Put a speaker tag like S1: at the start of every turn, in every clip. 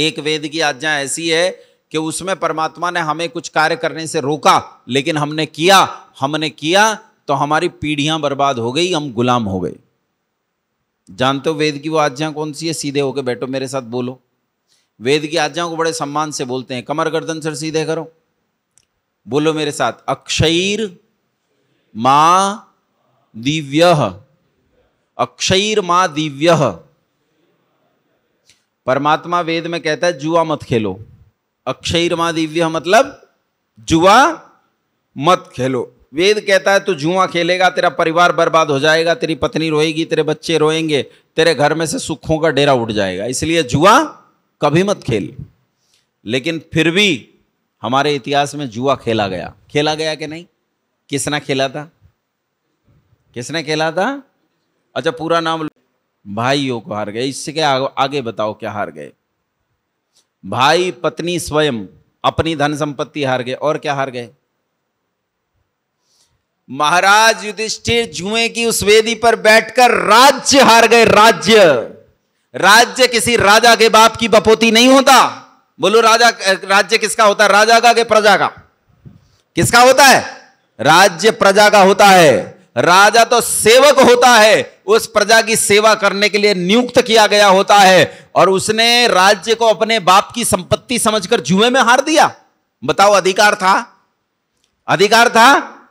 S1: एक वेद की आज्ञा ऐसी है कि उसमें परमात्मा ने हमें कुछ कार्य करने से रोका लेकिन हमने किया हमने किया तो हमारी पीढ़ियां बर्बाद हो गई हम गुलाम हो गए जानते हो वेद की वो आज्ञा कौन सी है सीधे होके बैठो मेरे साथ बोलो वेद की आज्ञाओं को बड़े सम्मान से बोलते हैं कमर गर्दन सर सीधे करो बोलो मेरे साथ अक्षर मां दिव्य अक्षर माँ दिव्य परमात्मा वेद में कहता है जुआ मत खेलो अक्षयरमा दिव्य मतलब जुआ मत खेलो वेद कहता है तू जुआ खेलेगा तेरा परिवार बर्बाद हो जाएगा तेरी पत्नी रोएगी तेरे बच्चे रोएंगे तेरे घर में से सुखों का डेरा उठ जाएगा इसलिए जुआ कभी मत खेल लेकिन फिर भी हमारे इतिहास में जुआ खेला गया खेला गया कि नहीं किसने खेला था किसने खेला था अच्छा पूरा नाम भाइयों को हार गए इससे क्या आगे बताओ क्या हार गए भाई पत्नी स्वयं अपनी धन संपत्ति हार गए और क्या हार गए महाराज युधिष्ठिर जुए की उस वेदी पर बैठकर राज्य हार गए राज्य राज्य किसी राजा के बाप की बपोती नहीं होता बोलो राजा राज्य किसका होता है राजा का के प्रजा का किसका होता है राज्य प्रजा का होता है राजा तो सेवक होता है उस प्रजा की सेवा करने के लिए नियुक्त किया गया होता है और उसने राज्य को अपने बाप की संपत्ति समझकर जुए में हार दिया बताओ अधिकार था अधिकार था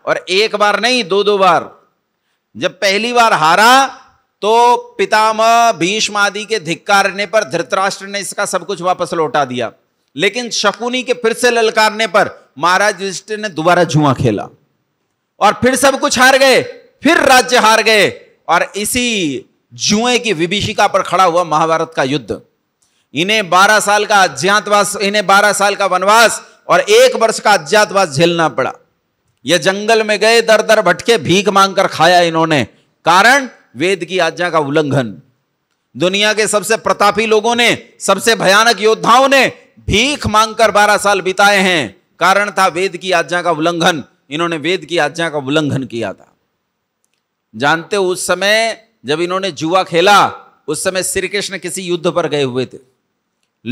S1: और एक बार नहीं दो दो बार जब पहली बार हारा तो पितामह भीष्म आदि के धिक्कारने पर धृतराष्ट्र ने इसका सब कुछ वापस लौटा दिया लेकिन शकुनी के फिर से ललकारने पर महाराज युधिष्ठिर ने दोबारा जुआ खेला और फिर सब कुछ हार गए फिर राज्य हार गए और इसी जुए की विभीषिका पर खड़ा हुआ महाभारत का युद्ध इन्हें 12 साल का अज्ञातवास इन्हें 12 साल का वनवास और एक वर्ष का अज्ञातवास झेलना पड़ा यह जंगल में गए दर दर भटके भीख मांगकर खाया इन्होंने कारण वेद की आज्ञा का उल्लंघन दुनिया के सबसे प्रतापी लोगों ने सबसे भयानक योद्धाओं ने भीख मांगकर 12 साल बिताए हैं कारण था वेद की आज्ञा का उल्लंघन इन्होंने वेद की आज्ञा का उल्लंघन किया था जानते हो उस समय जब इन्होंने जुआ खेला उस समय श्री कृष्ण किसी युद्ध पर गए हुए थे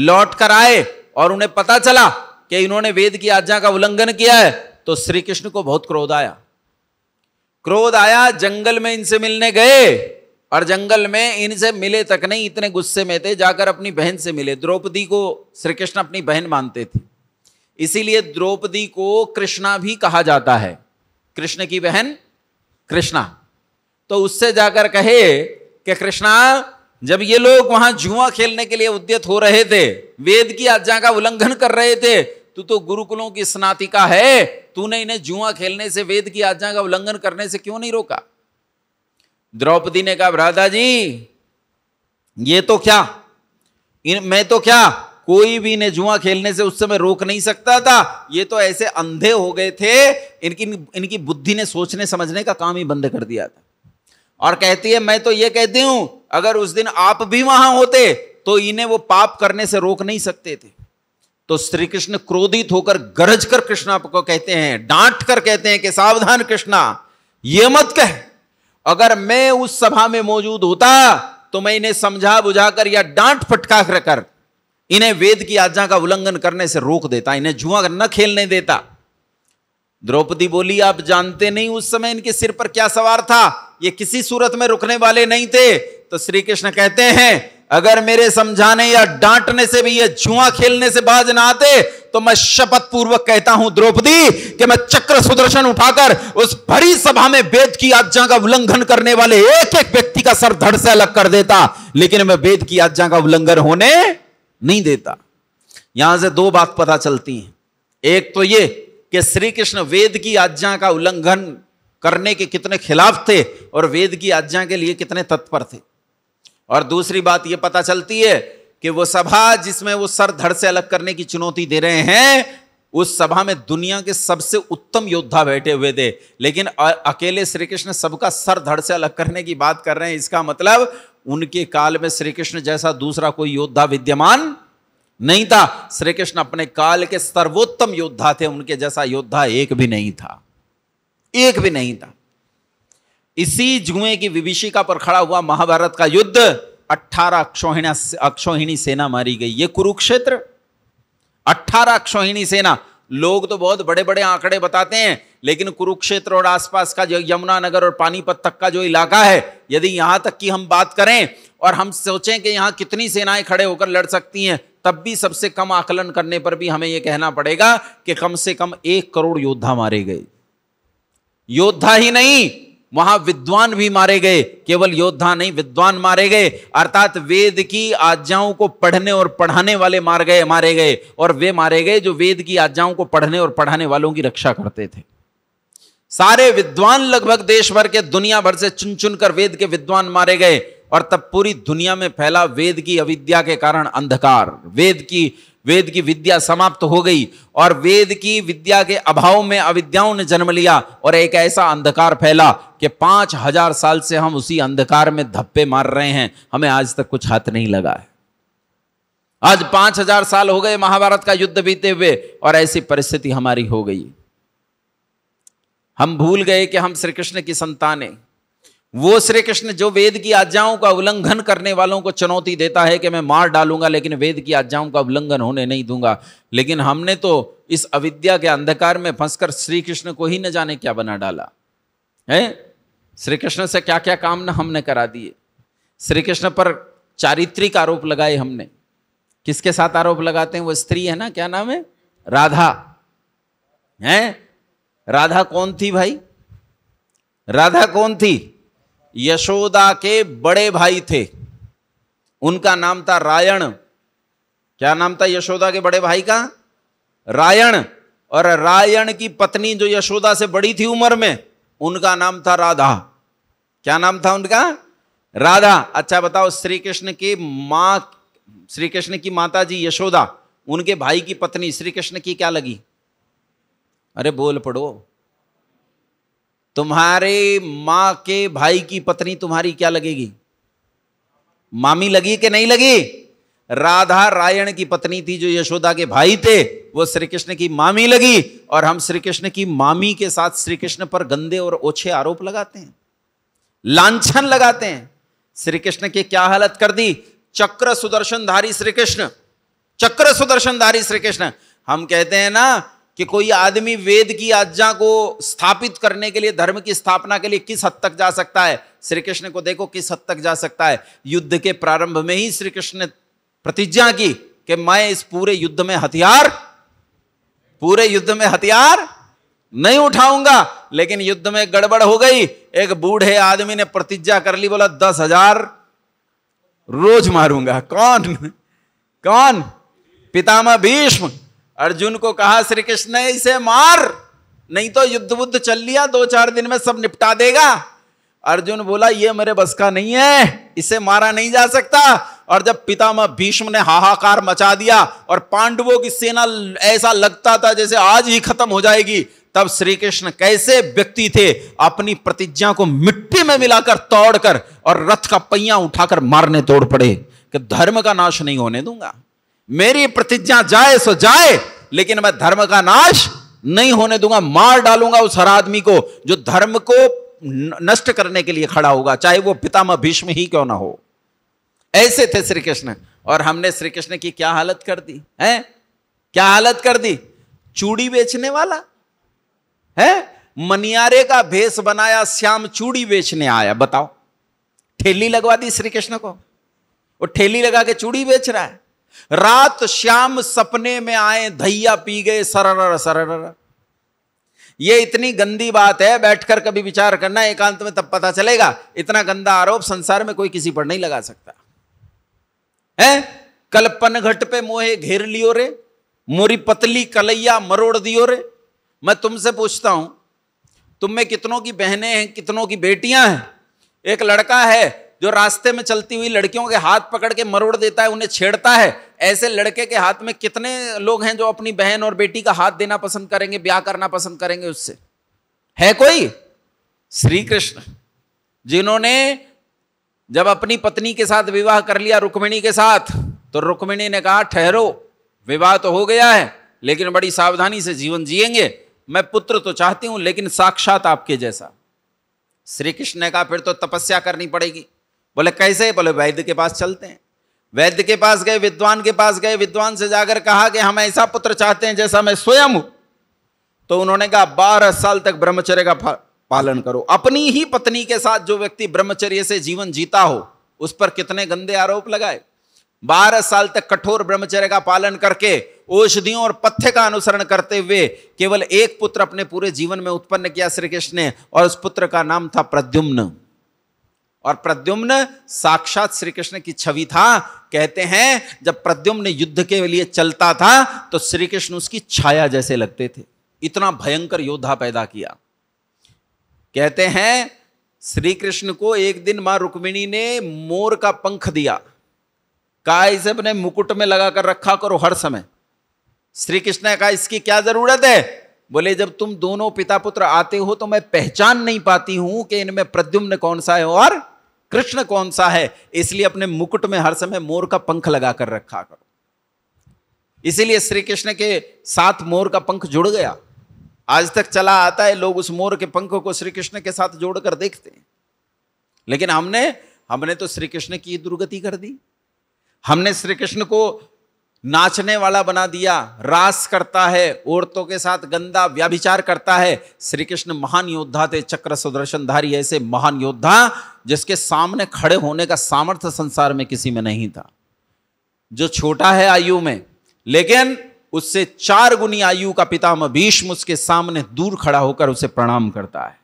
S1: लौट कर आए और उन्हें पता चला कि इन्होंने वेद की आज्ञा का उल्लंघन किया है तो श्री कृष्ण को बहुत क्रोध आया क्रोध आया जंगल में इनसे मिलने गए और जंगल में इनसे मिले तक नहीं इतने गुस्से में थे जाकर अपनी बहन से मिले द्रौपदी को श्री कृष्ण अपनी बहन मानते थे इसीलिए द्रौपदी को कृष्णा भी कहा जाता है कृष्ण की बहन कृष्णा तो उससे जाकर कहे कि कृष्णा जब ये लोग वहां जुआ खेलने के लिए उद्यत हो रहे थे वेद की आज्ञा का उल्लंघन कर रहे थे तू तो गुरुकुलों की स्नातिका है तूने इन्हें जुआ खेलने से वेद की आज्ञा का उल्लंघन करने से क्यों नहीं रोका द्रौपदी ने कहा राधा जी ये तो क्या इन मैं तो क्या कोई भी इन्हें जुआ खेलने से उस समय रोक नहीं सकता था ये तो ऐसे अंधे हो गए थे इनकी इनकी बुद्धि ने सोचने समझने का काम ही बंद कर दिया था और कहती है मैं तो ये कहती हूं अगर उस दिन आप भी वहां होते तो इन्हें वो पाप करने से रोक नहीं सकते थे तो श्री कृष्ण क्रोधित होकर गरज कर कृष्णा को कहते हैं डांट कर कहते हैं कि सावधान कृष्णा ये मत कह अगर मैं उस सभा में मौजूद होता तो मैं इन्हें समझा बुझाकर या डांट फटका कर इन्हें वेद की आज्ञा का उल्लंघन करने से रोक देता इन्हें जुआ न खेलने देता द्रौपदी बोली आप जानते नहीं उस समय इनके सिर पर क्या सवार था ये किसी सूरत में रुकने वाले नहीं थे तो श्री कृष्ण कहते हैं अगर मेरे समझाने या डांटने से भी ये जुआ खेलने से बाज ना आते तो मैं शपथ पूर्वक कहता हूं द्रौपदी कि मैं चक्र सुदर्शन उठाकर उस भरी सभा में वेद की आज्ञा का उल्लंघन करने वाले एक एक व्यक्ति का सर धड़ से अलग कर देता लेकिन मैं वेद की आज्ञा का उल्लंघन होने नहीं देता यहां से दो बात पता चलती हैं एक तो ये कि श्री कृष्ण वेद की आज्ञा का उल्लंघन करने के कितने खिलाफ थे और वेद की आज्ञा के लिए कितने तत्पर थे और दूसरी बात यह पता चलती है कि वो सभा जिसमें वो सर धड़ से अलग करने की चुनौती दे रहे हैं उस सभा में दुनिया के सबसे उत्तम योद्धा बैठे हुए थे लेकिन अकेले श्री कृष्ण सबका सर धड़ से अलग करने की बात कर रहे हैं इसका मतलब उनके काल में श्री कृष्ण जैसा दूसरा कोई योद्धा विद्यमान नहीं था श्री कृष्ण अपने काल के सर्वोत्तम योद्धा थे उनके जैसा योद्धा एक भी नहीं था एक भी नहीं था इसी जुए की विभिषिका पर खड़ा हुआ महाभारत का युद्ध अठारह अक्षोहिणा अक्षोहिणी सेना मारी गई ये कुरुक्षेत्र अठारह अक्षोहिणी सेना लोग तो बहुत बड़े बड़े आंकड़े बताते हैं लेकिन कुरुक्षेत्र और आसपास का जो यमुनानगर और पानीपत तक का जो इलाका है यदि यहाँ तक की हम बात करें और हम सोचें कि यहाँ कितनी सेनाएं खड़े होकर लड़ सकती हैं तब भी सबसे कम आकलन करने पर भी हमें यह कहना पड़ेगा कि कम से कम एक करोड़ योद्धा मारे गए योद्धा ही नहीं वहां विद्वान भी मारे गए केवल योद्धा नहीं विद्वान मारे गए अर्थात वेद की आज्ञाओं को पढ़ने और पढ़ाने वाले मार गए मारे गए और वे मारे गए जो वेद की आज्ञाओं को पढ़ने और पढ़ाने वालों की रक्षा करते थे सारे विद्वान लगभग देश भर के दुनिया भर से चुन चुनकर वेद के विद्वान मारे गए और तब पूरी दुनिया में फैला वेद की अविद्या के कारण अंधकार वेद की वेद की विद्या समाप्त हो गई और वेद की विद्या के अभाव में अविद्याओं ने जन्म लिया और एक ऐसा अंधकार फैला कि पांच हजार साल से हम उसी अंधकार में धप्पे मार रहे हैं हमें आज तक कुछ हाथ नहीं लगा है आज पांच हजार साल हो गए महाभारत का युद्ध बीते हुए और ऐसी परिस्थिति हमारी हो गई हम भूल गए कि हम श्री कृष्ण की संतान है वो श्री कृष्ण जो वेद की आज्ञाओं का उल्लंघन करने वालों को चुनौती देता है कि मैं मार डालूंगा लेकिन वेद की आज्ञाओं का उल्लंघन होने नहीं दूंगा लेकिन हमने तो इस अविद्या के अंधकार में फंसकर श्री कृष्ण को ही न जाने क्या बना डाला है श्री कृष्ण से क्या क्या काम ना हमने करा दिए श्री कृष्ण पर चारित्रिक आरोप लगाए हमने किसके साथ आरोप लगाते हैं वो स्त्री है ना क्या नाम है राधा हैं राधा कौन थी भाई राधा कौन थी यशोदा के बड़े भाई थे उनका नाम था रायण क्या नाम था यशोदा के बड़े भाई का रायण और रायण की पत्नी जो यशोदा से बड़ी थी उम्र में उनका नाम था राधा क्या नाम था उनका राधा अच्छा बताओ श्री कृष्ण की माँ श्री कृष्ण की माता जी यशोदा उनके भाई की पत्नी श्री कृष्ण की क्या लगी अरे बोल पड़ो तुम्हारे मां के भाई की पत्नी तुम्हारी क्या लगेगी मामी लगी कि नहीं लगी राधा रायण की पत्नी थी जो यशोदा के भाई थे वो श्री कृष्ण की मामी लगी और हम श्री कृष्ण की मामी के साथ श्री कृष्ण पर गंदे और ओछे आरोप लगाते हैं लांछन लगाते हैं श्री कृष्ण की क्या हालत कर दी चक्र सुदर्शनधारी श्री कृष्ण चक्र सुदर्शनधारी श्री कृष्ण हम कहते हैं ना कि कोई आदमी वेद की आज्ञा को स्थापित करने के लिए धर्म की स्थापना के लिए किस हद तक जा सकता है श्री कृष्ण को देखो किस हद तक जा सकता है युद्ध के प्रारंभ में ही श्री कृष्ण ने प्रतिज्ञा की कि मैं इस पूरे युद्ध में हथियार पूरे युद्ध में हथियार नहीं उठाऊंगा लेकिन युद्ध में गड़बड़ हो गई एक बूढ़े आदमी ने प्रतिज्ञा कर ली बोला दस हजार रोज मारूंगा कौन कौन पितामह भीष्म अर्जुन को कहा श्री कृष्ण ने इसे मार नहीं तो युद्ध बुद्ध चल लिया दो चार दिन में सब निपटा देगा अर्जुन बोला ये मेरे बस का नहीं है इसे मारा नहीं जा सकता और जब पितामह भीष्म ने हाहाकार मचा दिया और पांडवों की सेना ऐसा लगता था जैसे आज ही खत्म हो जाएगी तब श्री कृष्ण कैसे व्यक्ति थे अपनी प्रतिज्ञा को मिट्टी में मिलाकर तोड़कर और रथ का पहिया उठाकर मारने तोड़ पड़े कि धर्म का नाश नहीं होने दूंगा मेरी प्रतिज्ञा जाए सो जाए लेकिन मैं धर्म का नाश नहीं होने दूंगा मार डालूंगा उस हर आदमी को जो धर्म को नष्ट करने के लिए खड़ा होगा चाहे वो पितामह भीष्म ही क्यों ना हो ऐसे थे श्री कृष्ण और हमने श्री कृष्ण की क्या हालत कर दी है क्या हालत कर दी चूड़ी बेचने वाला है मनियारे का भेष बनाया श्याम चूड़ी बेचने आया बताओ ठेली लगवा दी श्री कृष्ण को वो ठेली लगा के चूड़ी बेच रहा है रात श्याम सपने में आए धैया पी गए सरर सर ये इतनी गंदी बात है बैठकर कभी विचार करना एकांत में तब पता चलेगा इतना गंदा आरोप संसार में कोई किसी पर नहीं लगा सकता है कल घट पे मोहे घेर लियो रे मोरी पतली कलैया मरोड़ दियो रे मैं तुमसे पूछता हूं तुम में कितनों की बहनें हैं कितनों की बेटियां हैं एक लड़का है जो रास्ते में चलती हुई लड़कियों के हाथ पकड़ के मरोड़ देता है उन्हें छेड़ता है ऐसे लड़के के हाथ में कितने लोग हैं जो अपनी बहन और बेटी का हाथ देना पसंद करेंगे ब्याह करना पसंद करेंगे उससे है कोई श्री कृष्ण जिन्होंने जब अपनी पत्नी के साथ विवाह कर लिया रुक्मिणी के साथ तो रुक्मिणी ने कहा ठहरो विवाह तो हो गया है लेकिन बड़ी सावधानी से जीवन जिएंगे मैं पुत्र तो चाहती हूं लेकिन साक्षात आपके जैसा श्री कृष्ण ने कहा फिर तो तपस्या करनी पड़ेगी बोले कैसे बोले वैद्य के पास चलते हैं वैद्य के पास गए विद्वान के पास गए विद्वान से जाकर कहा कि हम ऐसा पुत्र चाहते हैं जैसा मैं स्वयं हूं तो उन्होंने कहा बारह साल तक ब्रह्मचर्य का पालन करो अपनी ही पत्नी के साथ जो व्यक्ति ब्रह्मचर्य से जीवन जीता हो उस पर कितने गंदे आरोप लगाए बारह साल तक कठोर ब्रह्मचर्य का पालन करके औषधियों और पथ्य का अनुसरण करते हुए केवल एक पुत्र अपने पूरे जीवन में उत्पन्न किया श्री कृष्ण ने और उस पुत्र का नाम था प्रद्युम्न और प्रद्युम्न साक्षात श्री कृष्ण की छवि था कहते हैं जब प्रद्युम्न युद्ध के लिए चलता था तो श्री कृष्ण उसकी छाया जैसे लगते थे इतना भयंकर योद्धा पैदा किया कहते हैं श्री कृष्ण को एक दिन मां रुक्मिणी ने मोर का पंख दिया कहा इसे अपने मुकुट में लगाकर रखा करो हर समय श्री कृष्ण ने कहा इसकी क्या जरूरत है बोले जब तुम दोनों पिता पुत्र आते हो तो मैं पहचान नहीं पाती हूं कि इनमें प्रद्युम्न कौन सा है और कृष्ण कौन सा है इसलिए अपने मुकुट में हर समय मोर का पंख लगा कर रखा करो इसीलिए श्री कृष्ण के साथ मोर का पंख जुड़ गया आज तक चला आता है लोग उस मोर के पंख को श्री कृष्ण के साथ जोड़कर देखते हैं लेकिन हमने हमने तो श्री कृष्ण की दुर्गति कर दी हमने श्री कृष्ण को नाचने वाला बना दिया रास करता है औरतों के साथ गंदा व्याभिचार करता है श्री कृष्ण महान योद्धा थे चक्र सुदर्शनधारी ऐसे महान योद्धा जिसके सामने खड़े होने का सामर्थ्य संसार में किसी में नहीं था जो छोटा है आयु में लेकिन उससे चार गुनी आयु का पितामह भीष्म उसके सामने दूर खड़ा होकर उसे प्रणाम करता है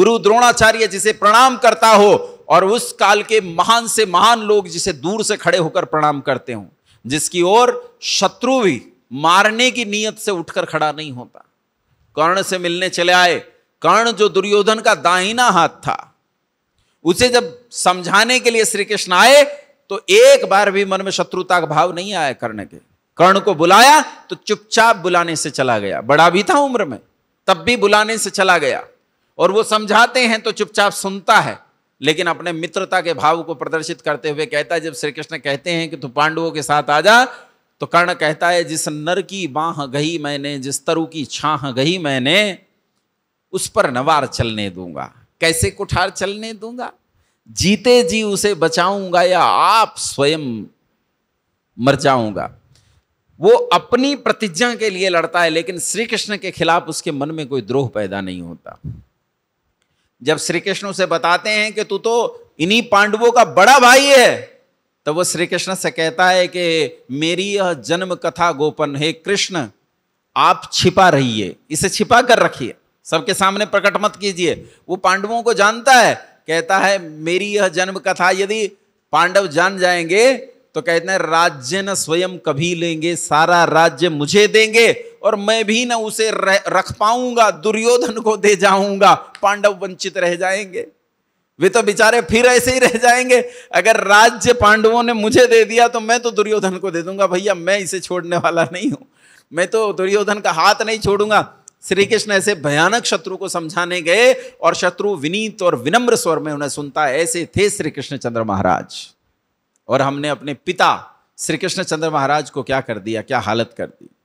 S1: गुरु द्रोणाचार्य जिसे प्रणाम करता हो और उस काल के महान से महान लोग जिसे दूर से खड़े होकर प्रणाम करते हों जिसकी ओर शत्रु भी मारने की नीयत से उठकर खड़ा नहीं होता कर्ण से मिलने चले आए कर्ण जो दुर्योधन का दाहिना हाथ था उसे जब समझाने के लिए श्री कृष्ण आए तो एक बार भी मन में शत्रुता का भाव नहीं आया कर्ण के कर्ण को बुलाया तो चुपचाप बुलाने से चला गया बड़ा भी था उम्र में तब भी बुलाने से चला गया और वो समझाते हैं तो चुपचाप सुनता है लेकिन अपने मित्रता के भाव को प्रदर्शित करते हुए कहता है जब श्री कृष्ण कहते हैं कि तू पांडवों के साथ आ जा तो कर्ण कहता है जिस नर की बाह गई मैंने जिस तरु की छाह गई मैंने उस पर नवार चलने दूंगा कैसे कुठार चलने दूंगा जीते जी उसे बचाऊंगा या आप स्वयं मर जाऊंगा वो अपनी प्रतिज्ञा के लिए लड़ता है लेकिन श्री कृष्ण के खिलाफ उसके मन में कोई द्रोह पैदा नहीं होता जब श्री कृष्ण उसे बताते हैं कि तू तो इन्हीं पांडवों का बड़ा भाई है तब वो श्री कृष्ण से कहता है कि मेरी यह जन्म कथा गोपन है कृष्ण आप छिपा रहिए इसे छिपा कर रखिए सबके सामने प्रकट मत कीजिए वो पांडवों को जानता है कहता है मेरी यह जन्म कथा यदि पांडव जान जाएंगे तो कहते हैं राज्य न स्वयं कभी लेंगे सारा राज्य मुझे देंगे और मैं भी ना उसे रख पाऊंगा दुर्योधन को दे जाऊंगा पांडव वंचित रह जाएंगे वे तो बेचारे फिर ऐसे ही रह जाएंगे अगर राज्य पांडवों ने मुझे दे दिया तो मैं तो दुर्योधन को दे दूंगा भैया मैं इसे छोड़ने वाला नहीं हूं मैं तो दुर्योधन का हाथ नहीं छोड़ूंगा श्री कृष्ण ऐसे भयानक शत्रु को समझाने गए और शत्रु विनीत और विनम्र स्वर में उन्हें सुनता ऐसे थे श्री कृष्ण चंद्र महाराज और हमने अपने पिता श्री कृष्ण चंद्र महाराज को क्या कर दिया क्या हालत कर दी